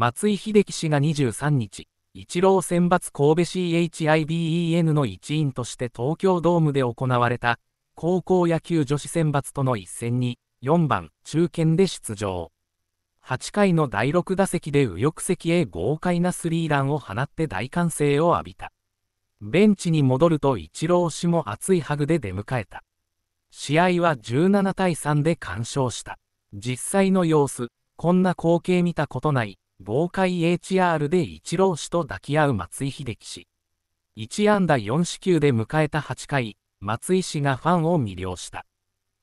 松井秀喜氏が23日、イチロー選抜神戸 CHIBEN の一員として東京ドームで行われた高校野球女子選抜との一戦に4番中堅で出場。8回の第6打席で右翼席へ豪快なスリーランを放って大歓声を浴びた。ベンチに戻るとイチロー氏も熱いハグで出迎えた。試合は17対3で完勝した。実際の様子、こんな光景見たことない。防海 HR で一郎氏と抱き合う松井秀喜氏。1安打4四球で迎えた8回、松井氏がファンを魅了した。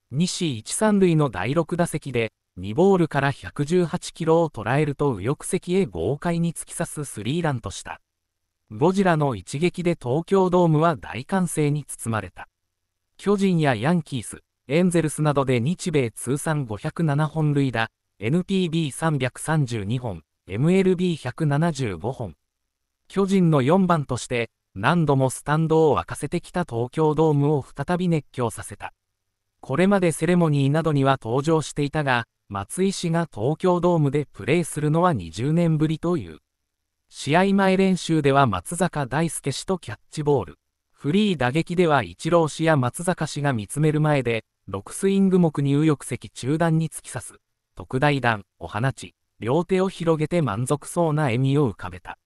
西1、3塁の第6打席で、2ボールから118キロを捉えると右翼席へ豪快に突き刺すスリーランとした。ゴジラの一撃で東京ドームは大歓声に包まれた。巨人やヤンキース、エンゼルスなどで日米通算507本塁打、NPB332 本、MLB175 本。巨人の4番として何度もスタンドを沸かせてきた東京ドームを再び熱狂させた。これまでセレモニーなどには登場していたが、松井氏が東京ドームでプレーするのは20年ぶりという。試合前練習では松坂大輔氏とキャッチボール。フリー打撃ではイチロー氏や松坂氏が見つめる前で、6スイング目に右翼席中段に突き刺す、特大弾お放ち、両手を広げて満足そうな笑みを浮かべた。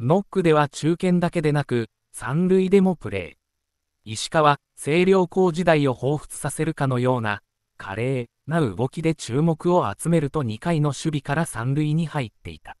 ノックでは中堅だけでなく、三塁でもプレー。石川、星稜校時代を彷彿させるかのような、華麗な動きで注目を集めると2回の守備から三塁に入っていた。